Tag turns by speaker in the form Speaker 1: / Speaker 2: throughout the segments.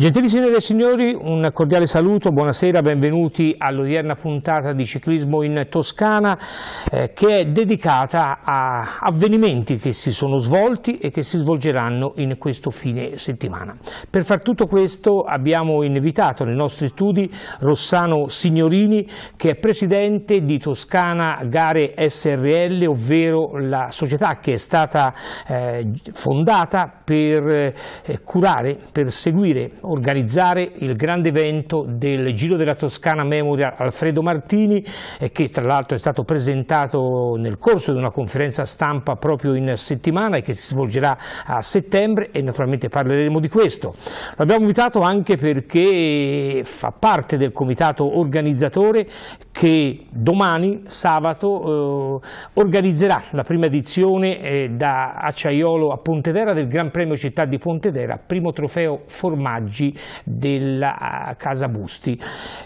Speaker 1: Gentili signore e signori, un cordiale saluto, buonasera, benvenuti all'odierna puntata di ciclismo in Toscana eh, che è dedicata a avvenimenti che si sono svolti e che si svolgeranno in questo fine settimana. Per far tutto questo abbiamo invitato nei nostri studi Rossano Signorini che è presidente di Toscana Gare SRL, ovvero la società che è stata eh, fondata per eh, curare, per seguire, organizzare il grande evento del Giro della Toscana Memorial Alfredo Martini eh, che tra l'altro è stato presentato nel corso di una conferenza stampa proprio in settimana e che si svolgerà a settembre e naturalmente parleremo di questo. L'abbiamo invitato anche perché fa parte del comitato organizzatore che domani, sabato, eh, organizzerà la prima edizione eh, da Acciaiolo a Pontedera del Gran Premio Città di Pontedera, primo trofeo formaggi amici della eh, Casa Busti.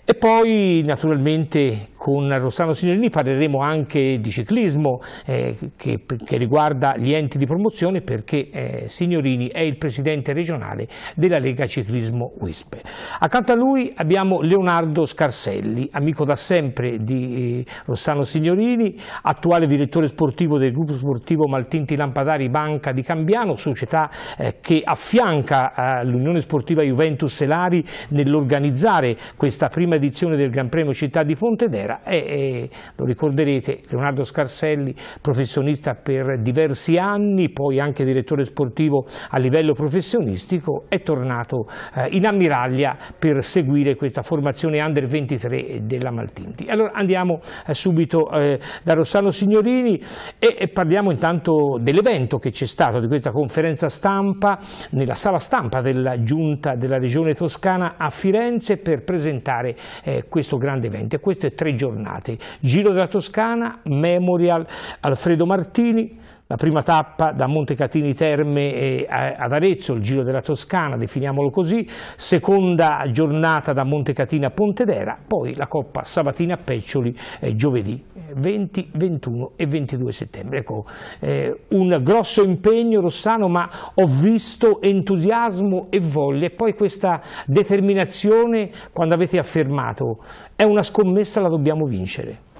Speaker 1: E poi naturalmente con Rossano Signorini parleremo anche di ciclismo eh, che, che, riguarda gli enti di promozione perché eh, Signorini è il presidente regionale della Lega Ciclismo Wisp. Accanto a lui abbiamo Leonardo Scarselli, amico da sempre di eh, Rossano Signorini, attuale direttore sportivo del gruppo sportivo Maltinti Lampadari Banca di Cambiano, società eh, che affianca eh, l'Unione Sportiva Juventus Juventus Elari nell'organizzare questa prima edizione del Gran Premio Città di Pontedera e, e lo ricorderete Leonardo Scarselli, professionista per diversi anni, poi anche direttore sportivo a livello professionistico, è tornato eh, in ammiraglia per seguire questa formazione under 23 della Maltinti. Allora andiamo eh, subito eh, da Rossano Signorini e, e parliamo intanto dell'evento che c'è stato, di questa conferenza stampa nella sala stampa della giunta della della regione toscana a Firenze per presentare eh, questo grande evento. queste tre giornate, Giro della Toscana, Memorial, Alfredo Martini, la prima tappa da Montecatini Terme eh, ad Arezzo, il Giro della Toscana, definiamolo così, seconda giornata da Montecatini a Pontedera, poi la Coppa Sabatina a Peccioli eh, giovedì. 20, 21 e 22 settembre. Ecco, eh, un grosso impegno Rossano, ma ho visto entusiasmo e voglia e poi questa determinazione quando avete affermato è una scommessa, la dobbiamo vincere.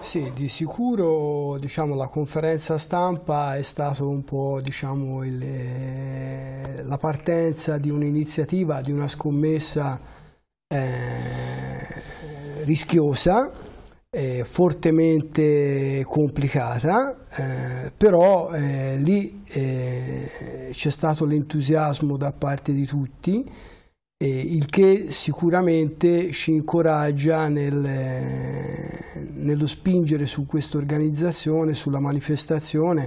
Speaker 2: Sì, di sicuro diciamo, la conferenza stampa è stata un po' diciamo, il, eh, la partenza di un'iniziativa, di una scommessa eh, rischiosa, eh, fortemente complicata, eh, però eh, lì eh, c'è stato l'entusiasmo da parte di tutti, il che sicuramente ci incoraggia nel, eh, nello spingere su questa organizzazione, sulla manifestazione,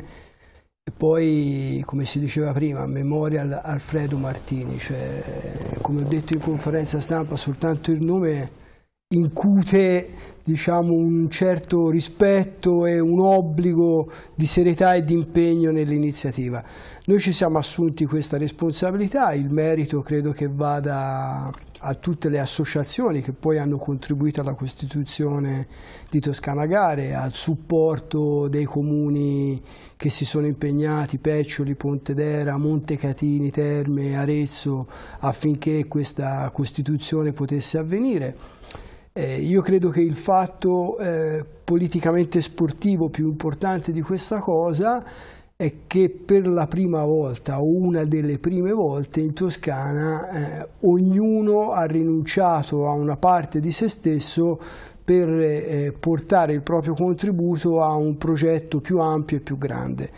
Speaker 2: e poi, come si diceva prima, Memorial Alfredo Martini, cioè, come ho detto in conferenza stampa, soltanto il nome incute diciamo, un certo rispetto e un obbligo di serietà e di impegno nell'iniziativa. Noi ci siamo assunti questa responsabilità, il merito credo che vada a tutte le associazioni che poi hanno contribuito alla costituzione di Toscana Gare, al supporto dei comuni che si sono impegnati, Peccioli, Pontedera, Montecatini, Terme, Arezzo, affinché questa costituzione potesse avvenire. Eh, io credo che il fatto eh, politicamente sportivo più importante di questa cosa è che per la prima volta o una delle prime volte in Toscana eh, ognuno ha rinunciato a una parte di se stesso per eh, portare il proprio contributo a un progetto più ampio e più grande.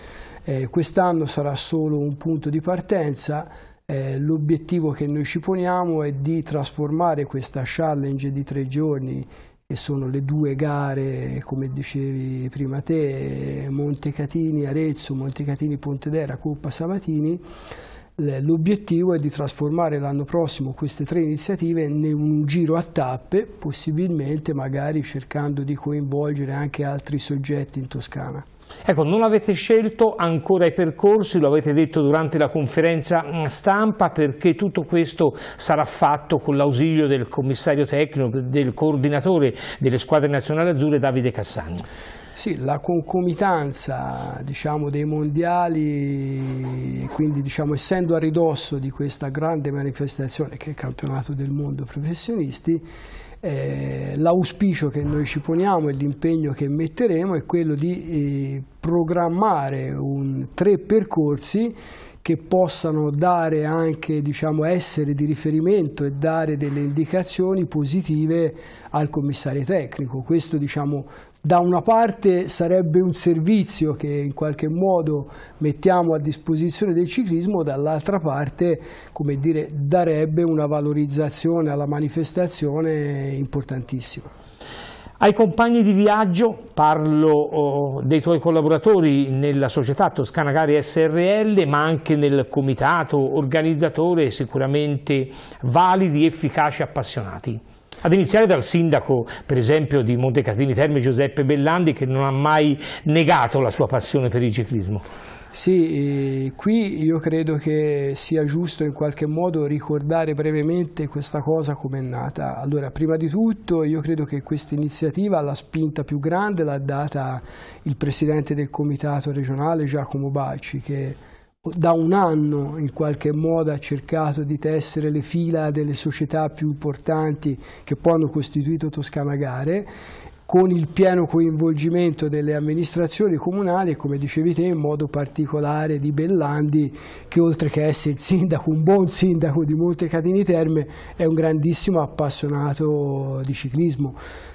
Speaker 2: Eh, Quest'anno sarà solo un punto di partenza, eh, L'obiettivo che noi ci poniamo è di trasformare questa challenge di tre giorni che sono le due gare, come dicevi prima te, Montecatini Arezzo, Montecatini Pontedera, Coppa Sabatini, l'obiettivo è di trasformare l'anno prossimo queste tre iniziative in un giro a tappe, possibilmente magari cercando di coinvolgere anche altri soggetti in Toscana.
Speaker 1: Ecco, non avete scelto ancora i percorsi, lo avete detto durante la conferenza mm, stampa, perché tutto questo sarà fatto con l'ausilio del commissario tecnico, del coordinatore delle squadre nazionali azzurre, Davide Cassani.
Speaker 2: Sì, la concomitanza diciamo, dei mondiali, quindi diciamo, essendo a ridosso di questa grande manifestazione che è il campionato del mondo professionisti, eh, l'auspicio che noi ci poniamo e l'impegno che metteremo è quello di eh, programmare un, tre percorsi che possano dare anche, diciamo, essere di riferimento e dare delle indicazioni positive al commissario tecnico. Questo, diciamo, da una parte sarebbe un servizio che in qualche modo mettiamo a disposizione del ciclismo, dall'altra parte come dire, darebbe una valorizzazione alla manifestazione importantissima. Ai
Speaker 1: compagni di viaggio, parlo oh, dei tuoi collaboratori nella società Toscana Gari SRL, ma anche nel comitato organizzatore sicuramente validi, efficaci, appassionati. Ad iniziare dal sindaco, per esempio, di Montecatini Terme, Giuseppe Bellandi, che non ha mai negato la sua passione per il ciclismo.
Speaker 2: Sì, qui io credo che sia giusto in qualche modo ricordare brevemente questa cosa come è nata. Allora, prima di tutto io credo che questa iniziativa, la spinta più grande l'ha data il presidente del comitato regionale Giacomo Baci, che da un anno in qualche modo ha cercato di tessere le fila delle società più importanti che poi hanno costituito Toscana Gare con il pieno coinvolgimento delle amministrazioni comunali e come dicevi te in modo particolare di Bellandi che oltre che essere il sindaco, un buon sindaco di Montecatini Terme è un grandissimo appassionato di ciclismo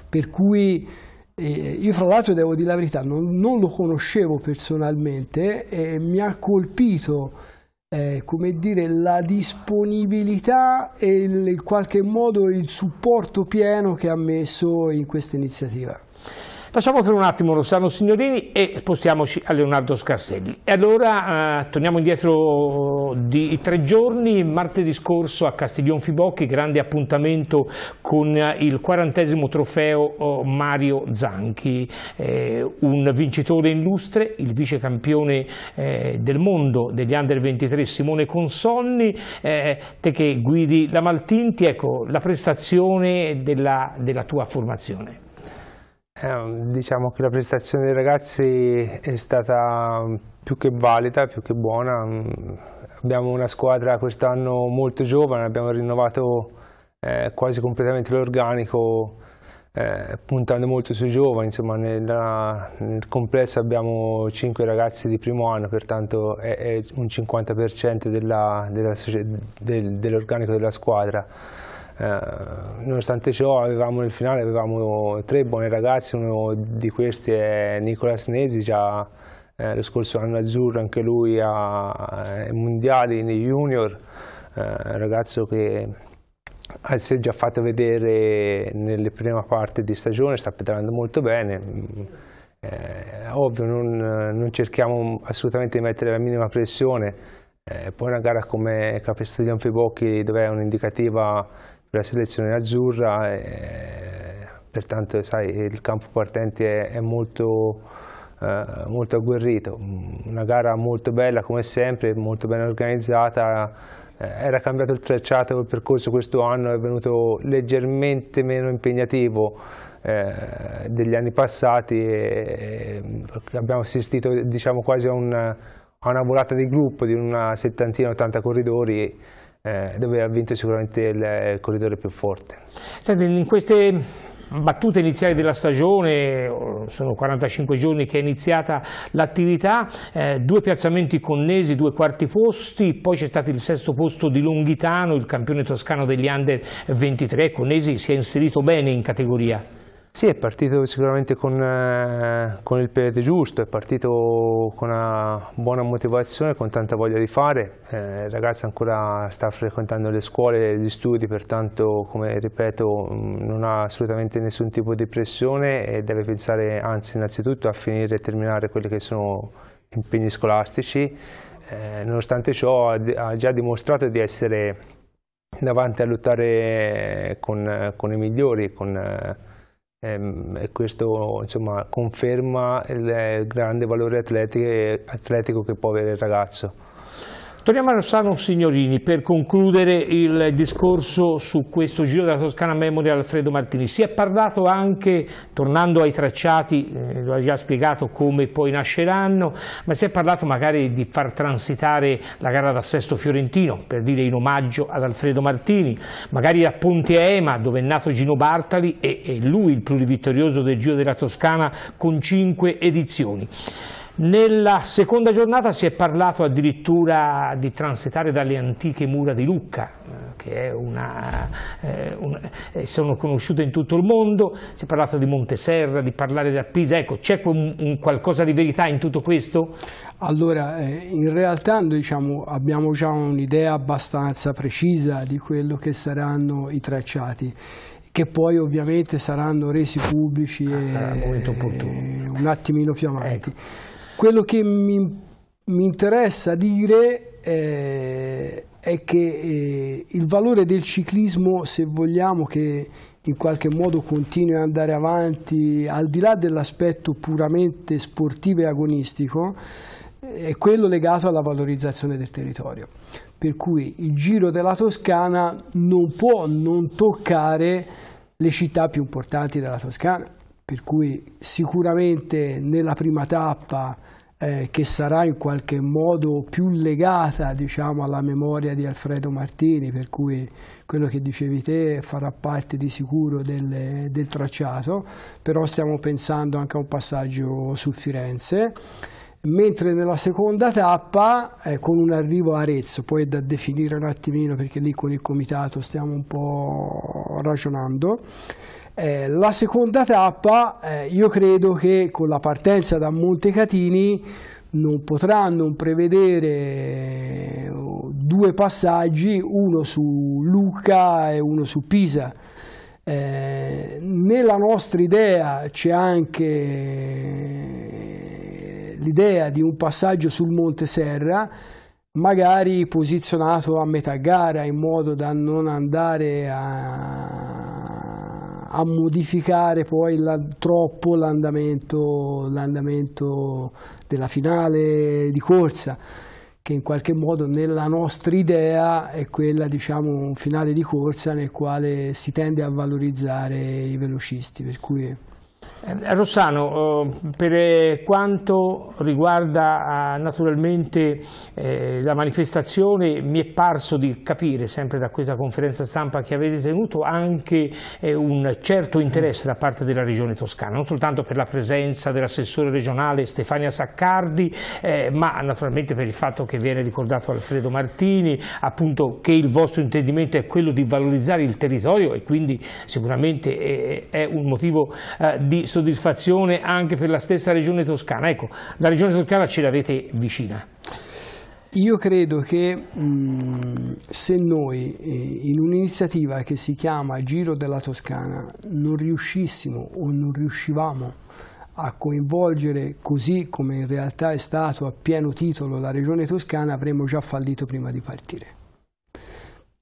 Speaker 2: per cui eh, io fra l'altro devo dire la verità non, non lo conoscevo personalmente e mi ha colpito eh, come dire, la disponibilità e il, in qualche modo il supporto pieno che ha messo in questa iniziativa.
Speaker 1: Lasciamo per un attimo Rossano Signorini e spostiamoci a Leonardo Scarselli. E allora eh, torniamo indietro di tre giorni, martedì scorso a Castiglion Fibocchi, grande appuntamento con il quarantesimo trofeo oh, Mario Zanchi, eh, un vincitore illustre, il vice campione eh, del mondo degli Under 23 Simone Consonni, eh, te che guidi la Maltinti, ecco la prestazione della, della tua formazione.
Speaker 3: Eh, diciamo che la prestazione dei ragazzi è stata mm, più che valida, più che buona. Mm, abbiamo una squadra quest'anno molto giovane, abbiamo rinnovato eh, quasi completamente l'organico, eh, puntando molto sui giovani. Insomma, nella, nel complesso abbiamo 5 ragazzi di primo anno, pertanto è, è un 50% dell'organico della, della, dell della squadra. Eh, nonostante ciò avevamo nel finale avevamo tre buoni ragazzi, uno di questi è Nicola Snesi, già eh, lo scorso anno azzurro anche lui eh, ai mondiali nei junior, eh, ragazzo che si è già fatto vedere nelle prime parti di stagione, sta pedalando molto bene. Mm, eh, ovvio, non, non, cerchiamo assolutamente di mettere la minima pressione, eh, poi una gara come Capistrello Anfibocchi dove è un'indicativa la selezione azzurra, eh, pertanto sai, il campo partente è, è molto, eh, molto, agguerrito, mm, una gara molto bella come sempre, molto ben organizzata, eh, era cambiato il tracciato, il percorso questo anno è venuto leggermente meno impegnativo eh, degli anni passati e, abbiamo assistito diciamo, quasi a, un, a una volata di gruppo di una settantina, 80 corridori eh, dove ha vinto sicuramente il, il corridore più forte.
Speaker 1: Senti, in queste battute iniziali della stagione, sono 45 giorni che è iniziata l'attività, eh, due piazzamenti connesi, due quarti posti, poi c'è stato il sesto posto di Longhitano, il campione toscano
Speaker 3: degli under 23, Connesi si è inserito bene in
Speaker 1: categoria.
Speaker 3: Sì, è partito sicuramente con, eh, con il periodo giusto, è partito con una buona motivazione, con tanta voglia di fare. Eh, il ragazzo ancora sta frequentando le scuole, gli studi, pertanto, come ripeto, mm, non ha assolutamente nessun tipo di pressione e deve pensare anzi innanzitutto a finire e terminare quelli che sono impegni scolastici. Eh, nonostante ciò ha già dimostrato di essere davanti a lottare con, con i migliori, con, eh, Ehm, e questo insomma, conferma il eh, grande valore atletico che può avere il ragazzo.
Speaker 1: Torniamo a Rossano Signorini per concludere il discorso su questo giro della Toscana Memoria Alfredo Martini. Si è parlato anche, tornando ai tracciati, eh, lo ha già spiegato come poi nasceranno, ma si è parlato magari di far transitare la gara d'assesto fiorentino, per dire in omaggio ad Alfredo Martini, magari a Ponte Ema dove è nato Gino Bartali e, e lui il plurivittorioso del Giro della Toscana con cinque edizioni. Nella seconda giornata si è parlato addirittura di transitare dalle antiche mura di Lucca, eh, che una, eh, una, eh, sono conosciute in tutto il mondo, si è parlato di Monteserra,
Speaker 2: di parlare da Pisa, ecco c'è qualcosa di verità in tutto questo? Allora, eh, in realtà diciamo, abbiamo già un'idea abbastanza precisa di quello che saranno i tracciati che poi ovviamente saranno resi pubblici ah, e, un attimino più avanti. Ecco. Quello che mi, mi interessa dire eh, è che eh, il valore del ciclismo, se vogliamo che in qualche modo continui ad andare avanti, al di là dell'aspetto puramente sportivo e agonistico, eh, è quello legato alla valorizzazione del territorio. Per cui il Giro della Toscana non può non toccare le città più importanti della Toscana per cui sicuramente nella prima tappa eh, che sarà in qualche modo più legata diciamo, alla memoria di Alfredo Martini, per cui quello che dicevi te farà parte di sicuro del, del tracciato, però stiamo pensando anche a un passaggio su Firenze mentre nella seconda tappa eh, con un arrivo a Arezzo, poi è da definire un attimino perché lì con il comitato stiamo un po' ragionando, eh, la seconda tappa, eh, io credo che con la partenza da Montecatini non potranno prevedere eh, due passaggi, uno su Lucca e uno su Pisa. Eh, nella nostra idea c'è anche eh, l'idea di un passaggio sul Monte Serra, magari posizionato a metà gara in modo da non andare a a modificare poi la, troppo l'andamento della finale di corsa che in qualche modo nella nostra idea è quella diciamo un finale di corsa nel quale si tende a valorizzare i velocisti per cui
Speaker 1: eh, Rossano, eh, per eh, quanto riguarda ah, naturalmente la manifestazione, mi è parso di capire, sempre da questa conferenza stampa che avete tenuto, anche un certo interesse da parte della Regione Toscana, non soltanto per la presenza dell'assessore regionale Stefania Saccardi, ma naturalmente per il fatto che viene ricordato Alfredo Martini, appunto che il vostro intendimento è quello di valorizzare il territorio e quindi sicuramente è un motivo di soddisfazione anche per la stessa regione toscana. Ecco, la regione toscana ce l'avete vicina.
Speaker 2: Io credo che mh, mm, se noi eh, in un'iniziativa che si chiama Giro della Toscana non riuscissimo o non riuscivamo a coinvolgere così come in realtà è stato a pieno titolo la regione toscana avremmo già fallito prima di partire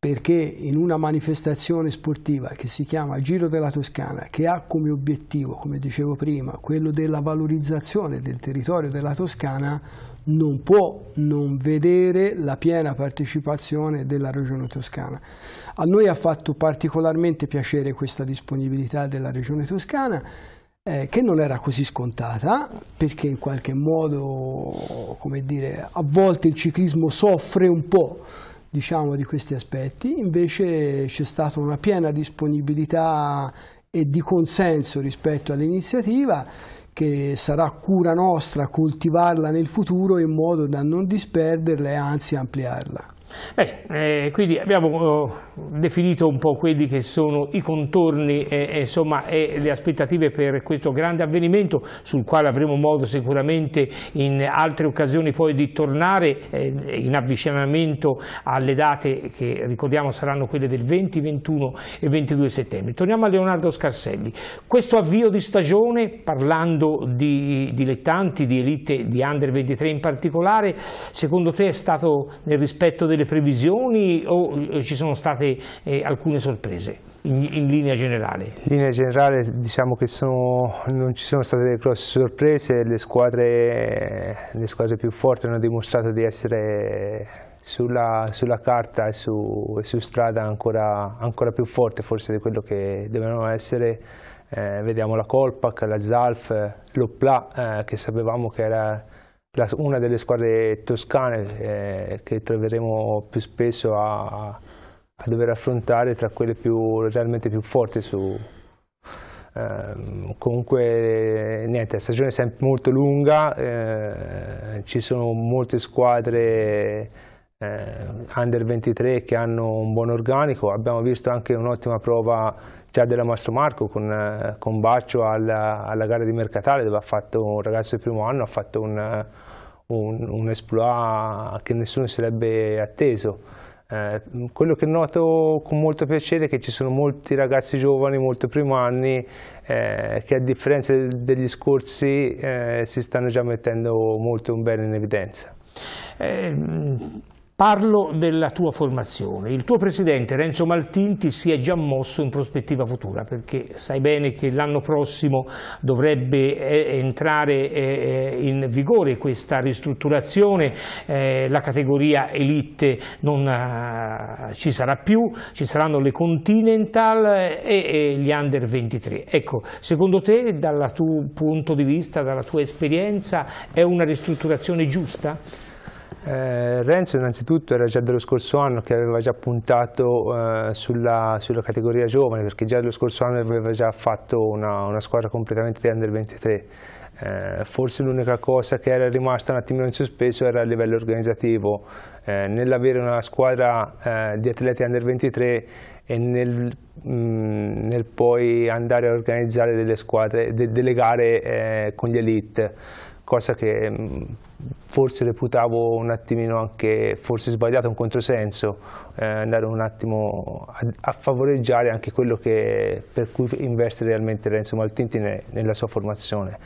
Speaker 2: perché in una manifestazione sportiva che si chiama Giro della Toscana, che ha come obiettivo, come dicevo prima, quello della valorizzazione del territorio della Toscana, non può non vedere la piena partecipazione della Regione Toscana. A noi ha fatto particolarmente piacere questa disponibilità della Regione Toscana, eh, che non era così scontata, perché in qualche modo, come dire, a volte il ciclismo soffre un po' diciamo, di questi aspetti, invece c'è stata una piena disponibilità e di consenso rispetto all'iniziativa che sarà cura nostra coltivarla nel futuro in modo da non disperderla e anzi ampliarla.
Speaker 1: Bene, eh, quindi abbiamo eh, definito un po' quelli che sono i contorni eh, insomma, e le aspettative per questo grande avvenimento sul quale avremo modo sicuramente in altre occasioni poi di tornare eh, in avvicinamento alle date che ricordiamo saranno quelle del 20, 21 e 22 settembre. Torniamo a Leonardo Scarselli. Questo avvio di stagione, parlando di dilettanti, di elite, di under 23 in particolare, secondo te è stato nel rispetto del delle previsioni o eh, ci sono state eh, alcune sorprese? In, in, linea generale?
Speaker 3: In linea generale diciamo che sono, non ci sono state grosse sorprese, le squadre, le squadre più forti hanno dimostrato di essere sulla, sulla, carta e su, e su strada ancora, ancora, più forti forse di quello che dovevano essere. Eh, vediamo la Colpac, la Zalf, l'Opla eh, che sapevamo che era la, una delle squadre toscane eh, che troveremo più spesso a, a, dover affrontare tra quelle più, realmente più forti su, ehm, comunque niente, la stagione è sempre molto lunga, eh, ci sono molte squadre eh, under 23 che hanno un buon organico, abbiamo visto anche un'ottima prova già della Mastro Marco con, eh, con Baccio alla, alla, gara di Mercatale dove ha fatto un ragazzo del primo anno ha fatto un, eh, un, un esploit che nessuno sarebbe atteso. Eh, quello che noto con molto piacere è che ci sono molti ragazzi giovani, molto primo anni, eh, che a differenza degli scorsi eh, si stanno già mettendo molto bene in evidenza.
Speaker 1: Eh, Parlo della tua formazione. Il tuo presidente Renzo Maltinti si è già mosso in prospettiva futura perché sai bene che l'anno prossimo dovrebbe eh, entrare eh, in vigore questa ristrutturazione, eh, la categoria elite non ci sarà più, ci saranno le Continental e gli Under 23. Ecco, secondo te dal tuo punto di vista, dalla tua esperienza, è una ristrutturazione giusta?
Speaker 3: Eh, Renzo innanzitutto era già dello scorso anno che aveva già puntato eh, sulla, sulla, categoria giovane perché già dello scorso anno aveva già fatto una, una squadra completamente di under 23 eh, forse l'unica cosa che era rimasta un attimino in sospeso era a livello organizzativo eh, nell'avere una squadra eh, di atleti under 23 e nel, mh, mm, nel poi andare a organizzare delle, squadre, de, delle gare eh, con gli elite cosa che mm, forse reputavo un attimino anche forse sbagliato, un controsenso, eh, andare un attimo a, a, favoreggiare anche quello che, per cui investe realmente Renzo Maltinti ne, nella sua formazione.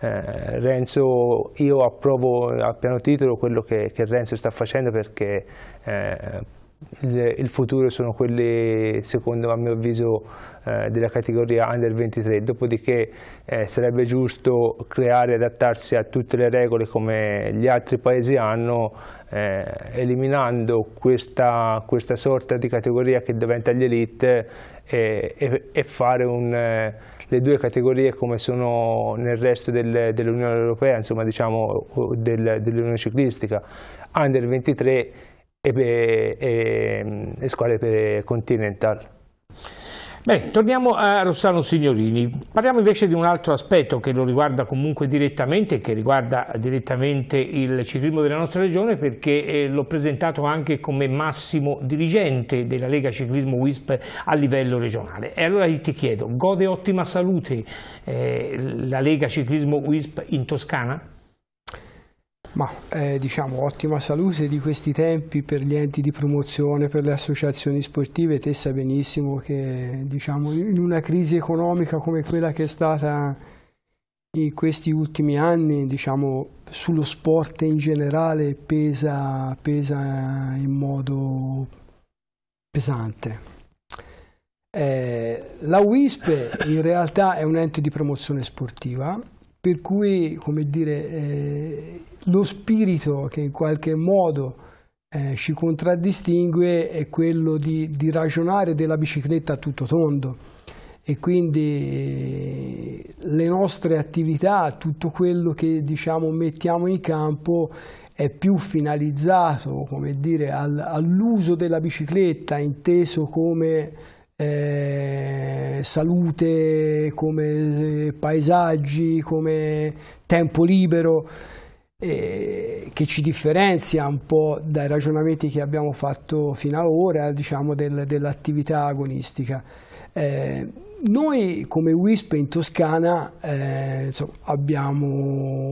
Speaker 3: Eh, Renzo, io approvo a piano titolo quello che, che Renzo sta facendo perché eh, il, il, futuro sono quelli, secondo a mio avviso, eh, della categoria under 23, dopodiché eh, sarebbe giusto creare e adattarsi a tutte le regole come gli altri paesi hanno, eh, eliminando questa, questa, sorta di categoria che diventa gli elite e, e, fare un, eh, le due categorie come sono nel resto del, dell'Unione Europea, insomma diciamo del, dell'Unione Ciclistica, under 23 e, e, e squadre per Continental.
Speaker 1: Bene, torniamo a Rossano Signorini, parliamo invece di un altro aspetto che lo riguarda comunque direttamente, che riguarda direttamente il ciclismo della nostra regione perché eh, l'ho presentato anche come massimo dirigente della Lega Ciclismo WISP a livello regionale. E allora ti chiedo, gode ottima salute eh, la Lega Ciclismo WISP in Toscana?
Speaker 2: Ma è eh, diciamo, ottima salute di questi tempi per gli enti di promozione, per le associazioni sportive, te sa benissimo che diciamo, in una crisi economica come quella che è stata in questi ultimi anni, diciamo, sullo sport in generale pesa, pesa in modo pesante. Eh, la WISP in realtà è un ente di promozione sportiva per cui, come dire, eh, lo spirito che in qualche modo eh, ci contraddistingue è quello di, di, ragionare della bicicletta a tutto tondo e quindi eh, le nostre attività, tutto quello che diciamo mettiamo in campo è più finalizzato, all'uso della bicicletta inteso come eh, salute, come eh, paesaggi, come tempo libero, eh, che ci differenzia un po' dai ragionamenti che abbiamo fatto fino ad ora diciamo, del, dell'attività agonistica. Eh, noi come WISP in Toscana eh, insomma, abbiamo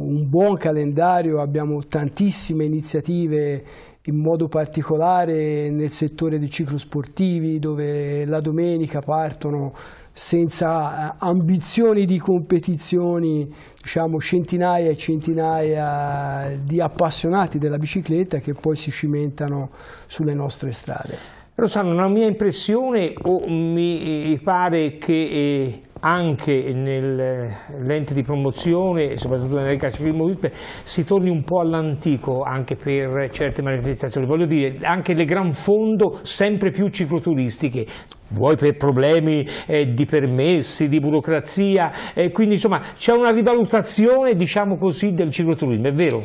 Speaker 2: un buon calendario, abbiamo tantissime iniziative in modo particolare nel settore dei ciclosportivi dove la domenica partono senza eh, ambizioni di competizioni diciamo centinaia e centinaia di appassionati della bicicletta che poi si cimentano sulle nostre strade.
Speaker 1: Rossano, una mia impressione o mi eh, pare che eh, anche nell'ente di promozione e soprattutto nelle caccia di movimento si torni un po' all'antico anche per certe manifestazioni, voglio dire anche le gran fondo sempre più cicloturistiche vuoi per problemi eh, di permessi, di burocrazia, eh, quindi insomma c'è
Speaker 2: una rivalutazione diciamo così del cicloturismo, è vero?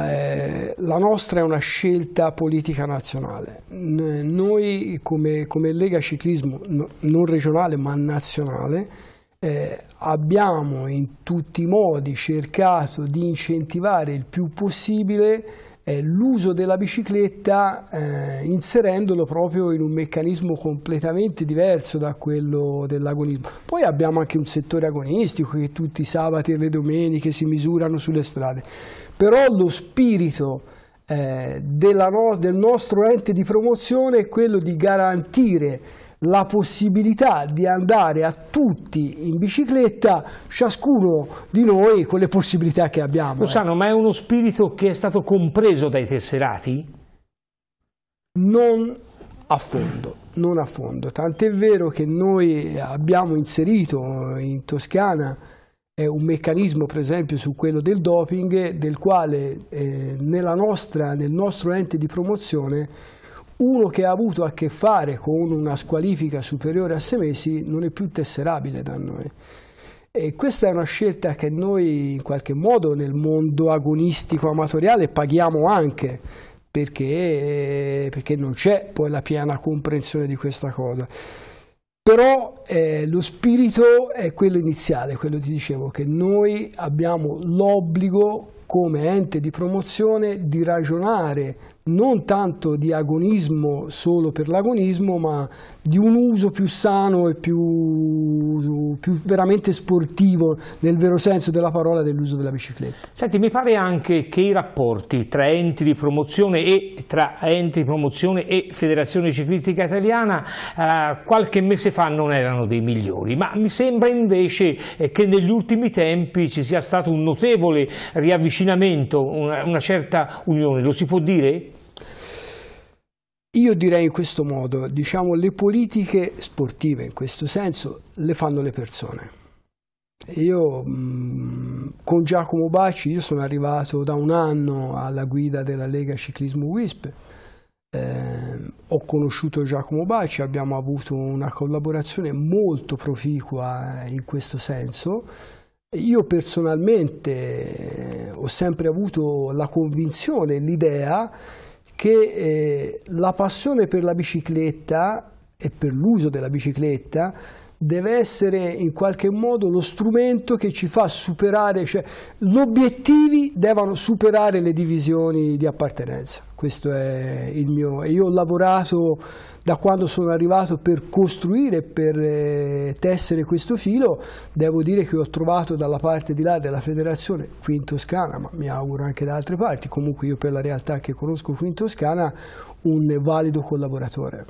Speaker 2: Eh, la nostra è una scelta politica nazionale. Noi come, come Lega Ciclismo, non regionale ma nazionale, eh, abbiamo in tutti i modi cercato di incentivare il più possibile eh, l'uso della bicicletta eh, inserendolo proprio in un meccanismo completamente diverso da quello dell'agonismo. Poi abbiamo anche un settore agonistico che tutti i sabati e le domeniche si misurano sulle strade, però lo spirito eh, no del nostro ente di promozione è quello di garantire la possibilità di andare a tutti in bicicletta, ciascuno di noi con le possibilità che abbiamo.
Speaker 1: Luciano, eh. ma è uno spirito che è stato compreso dai tesserati? Non a
Speaker 2: fondo, non a fondo. Tant'è vero che noi abbiamo inserito in Toscana eh, un meccanismo per esempio su quello del doping del quale eh, nella nostra, nel nostro ente di promozione uno che ha avuto a che fare con una squalifica superiore a sei mesi non è più tesserabile da noi. E questa è una scelta che noi in qualche modo nel mondo agonistico amatoriale paghiamo anche, perché, eh, perché non c'è poi la piena comprensione di questa cosa. Però eh, lo spirito è quello iniziale, quello ti dicevo, che noi abbiamo l'obbligo come ente di promozione di ragionare non tanto di agonismo solo per l'agonismo, ma di un uso più sano e più, più veramente sportivo, nel vero senso della parola, dell'uso della bicicletta.
Speaker 1: Senti, mi pare anche che i rapporti tra enti di promozione e, enti di promozione e Federazione Ciclistica Italiana eh, qualche mese fa non erano dei migliori, ma mi sembra invece eh, che negli ultimi tempi ci sia stato un notevole riavvicinamento, una, una certa unione, lo si può
Speaker 2: dire? Io direi in questo modo, diciamo le politiche sportive in questo senso le fanno le persone. Io mhmm, con Giacomo Baci sono arrivato da un anno alla guida della Lega Ciclismo Wisp, eh, ho conosciuto Giacomo Baci, abbiamo avuto una collaborazione molto proficua in questo senso. Io personalmente eh, ho sempre avuto la convinzione, l'idea che eh, la passione per la bicicletta e per l'uso della bicicletta deve essere in qualche modo lo strumento che ci fa superare, cioè gli obiettivi devono superare le divisioni di appartenenza questo è il mio... Io ho lavorato da quando sono arrivato per costruire, per eh, tessere questo filo, devo dire che ho trovato dalla parte di là della federazione, qui in Toscana, ma mi auguro anche da altre parti, comunque io per la realtà che conosco qui in Toscana, un valido collaboratore.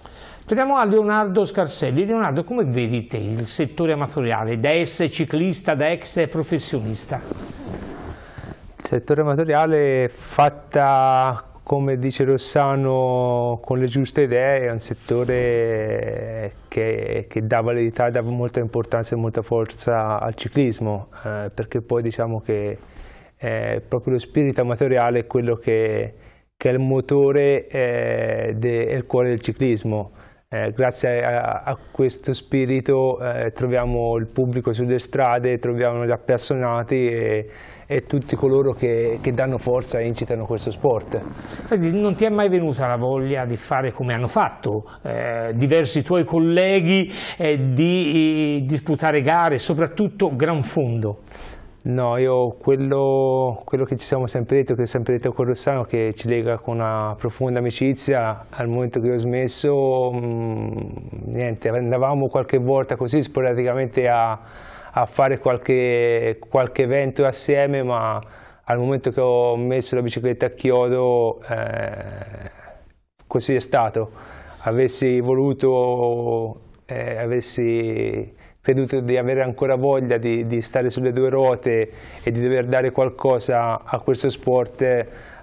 Speaker 1: Torniamo a Leonardo Scarselli. Leonardo, come vedi il settore amatoriale, da ex ciclista, da ex
Speaker 3: professionista? Il settore amatoriale è fatta come dice Rossano, con le giuste idee, è un settore che, che dà validità, dà molta importanza e molta forza al ciclismo, eh, perché poi diciamo che è eh, proprio lo spirito amatoriale è quello che, che è il motore e eh, il cuore del ciclismo. Eh, grazie a, a, questo spirito eh, troviamo il pubblico sulle strade, troviamo gli appassionati e e tutti coloro che, che danno forza e incitano questo sport.
Speaker 1: Non ti è mai venuta la voglia di fare come hanno fatto eh, diversi tuoi
Speaker 3: colleghi eh, di eh, disputare gare, soprattutto gran fondo? No, io quello, quello, che ci siamo sempre detto, che ho sempre detto con Rossano, che ci lega con una profonda amicizia, al momento che ho smesso, mh, mm, niente, andavamo qualche volta così sporadicamente a, a fare qualche, qualche evento assieme, ma al momento che ho messo la bicicletta a chiodo eh, così è stato. Avessi voluto, eh, avessi creduto di avere ancora voglia di, di, stare sulle due ruote e di dover dare qualcosa a questo sport,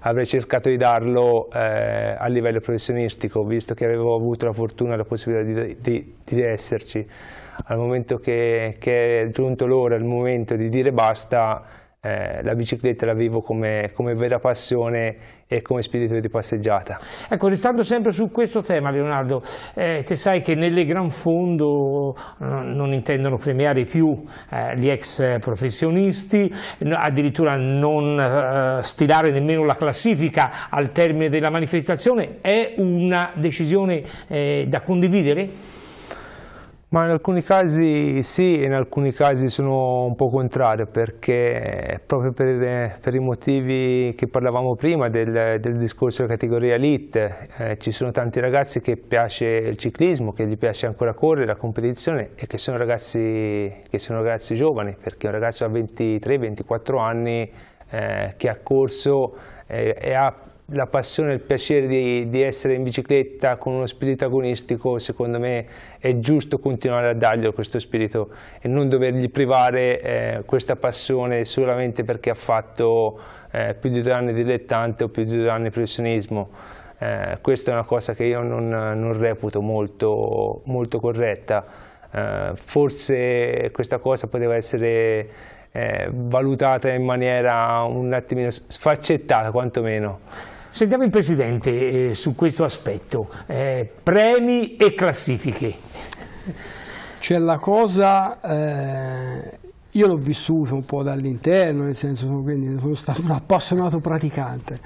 Speaker 3: avrei cercato di darlo eh, a livello professionistico, visto che avevo avuto la fortuna e la possibilità di, di, di esserci al momento che, che è giunto l'ora, il momento di dire basta, eh, la bicicletta la vivo come, come, vera passione e come spirito di passeggiata.
Speaker 1: Ecco, restando sempre su questo tema Leonardo, eh, te sai che nelle gran fondo eh, non intendono premiare più eh, gli ex professionisti, addirittura non eh, stilare nemmeno la classifica al termine della manifestazione, è una decisione eh, da condividere?
Speaker 3: Ma in alcuni casi sì, in alcuni casi sono un po' contrario perché proprio per, per i motivi che parlavamo prima del, del discorso della categoria elite, eh, ci sono tanti ragazzi che piace il ciclismo, che gli piace ancora correre, la competizione e che sono ragazzi, che sono ragazzi giovani perché un ragazzo a 23-24 anni eh, che ha corso eh, e ha la passione, il piacere di, di, essere in bicicletta con uno spirito agonistico, secondo me è giusto continuare a dargli questo spirito e non dovergli privare eh, questa passione solamente perché ha fatto eh, più di due anni dilettante o più di due anni professionismo. Eh, questa è una cosa che io non, non reputo molto, molto corretta. Eh, forse questa cosa poteva essere eh, valutata in maniera un attimino sfaccettata quantomeno. Sentiamo il
Speaker 1: Presidente eh, su questo aspetto, eh, premi e classifiche.
Speaker 2: C'è la cosa, eh, io l'ho vissuto un po' dall'interno, nel senso che sono stato un appassionato praticante.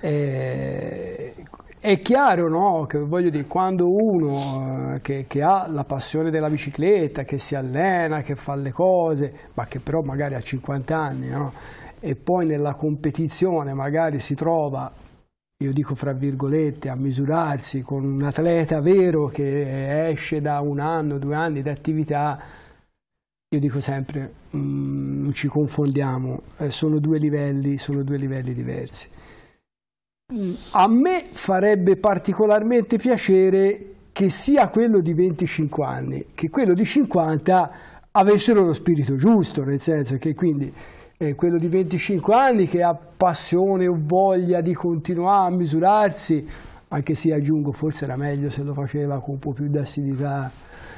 Speaker 2: Eh, è chiaro no, che voglio dire, quando uno eh, che, che ha la passione della bicicletta, che si allena, che fa le cose, ma che però magari ha 50 anni, no? e poi nella competizione magari si trova io dico fra virgolette, a misurarsi con un atleta vero che esce da un anno, due anni di attività, io dico sempre mh, mm, non ci confondiamo, eh, sono, due livelli, sono due livelli diversi. Mm. A me farebbe particolarmente piacere che sia quello di 25 anni che quello di 50 avessero lo spirito giusto, nel senso che quindi eh, quello di 25 anni che ha passione o voglia di continuare a misurarsi, anche se aggiungo forse era meglio se lo faceva con un po' più di assiduità.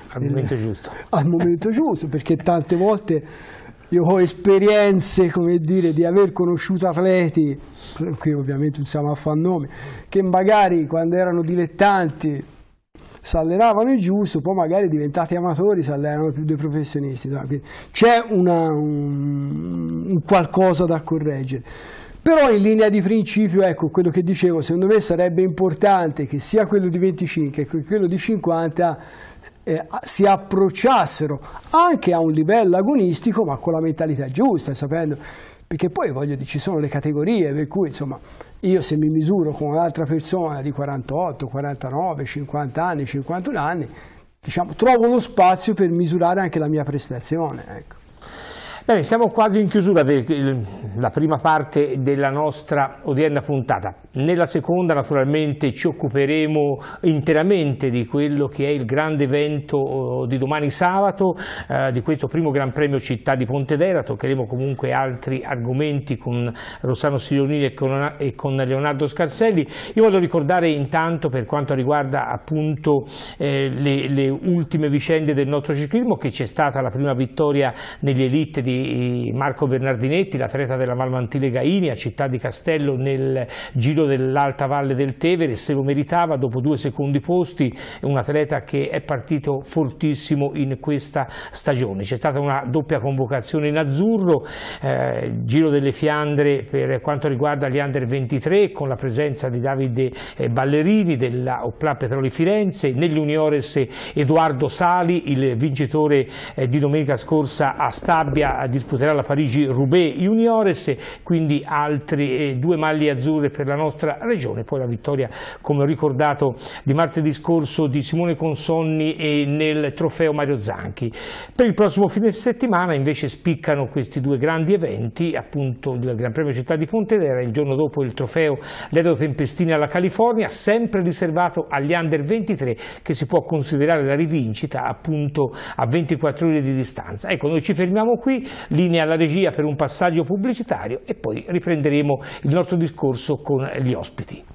Speaker 2: Al nel, momento giusto. Al momento giusto, perché tante volte io ho esperienze, come dire, di aver conosciuto atleti, qui ovviamente non siamo a far nome, che magari quando erano dilettanti si allenavano il giusto, poi magari diventati amatori si allenano più dei professionisti. C'è un, un qualcosa da correggere. Però in linea di principio, ecco, quello che dicevo, secondo me sarebbe importante che sia quello di 25 che quello di 50 eh, si approcciassero anche a un livello agonistico ma con la mentalità giusta, sapendo, perché poi voglio dire ci sono le categorie per cui insomma io se mi misuro con un'altra persona di 48, 49, 50 anni, 51 anni, diciamo, trovo lo spazio per misurare anche la mia prestazione. Ecco. Bene, siamo quasi in
Speaker 1: chiusura per la prima parte della nostra odierna puntata. Nella seconda naturalmente ci occuperemo interamente di quello che è il grande evento eh, di domani sabato, eh, di questo primo Gran Premio Città di Pontedera, toccheremo comunque altri argomenti con Rossano Silionini e e con Leonardo Scarselli. Io voglio ricordare intanto per quanto riguarda appunto eh, le, le ultime vicende del nostro ciclismo che c'è stata la prima vittoria negli elite di Marco Bernardinetti, l'atleta della Malmantile Gaini a Città di Castello nel giro dell'Alta Valle del Tevere, se lo meritava dopo due secondi posti, un atleta che è partito fortissimo in questa stagione. C'è stata una doppia convocazione in azzurro, eh, giro delle Fiandre per quanto riguarda gli under 23 con la presenza di Davide eh, Ballerini della Opla Petroli Firenze, negli Uniores Edoardo Sali, il vincitore eh, di domenica scorsa a Stabia disputerà la Parigi-Roubaix Juniores, quindi altre eh, due maglie azzurre per la nostra regione, poi la vittoria come ho ricordato di martedì scorso di Simone Consonni e nel trofeo Mario Zanchi. Per il prossimo fine settimana invece spiccano questi due grandi eventi, appunto il Gran Premio Città di Pontedera il giorno dopo il trofeo Ledo Tempestini alla California, sempre riservato agli under 23 che si può considerare la rivincita appunto a 24 ore di distanza. Ecco, noi ci fermiamo qui, linea alla regia per un passaggio pubblicitario e poi riprenderemo il nostro discorso con gli ospiti.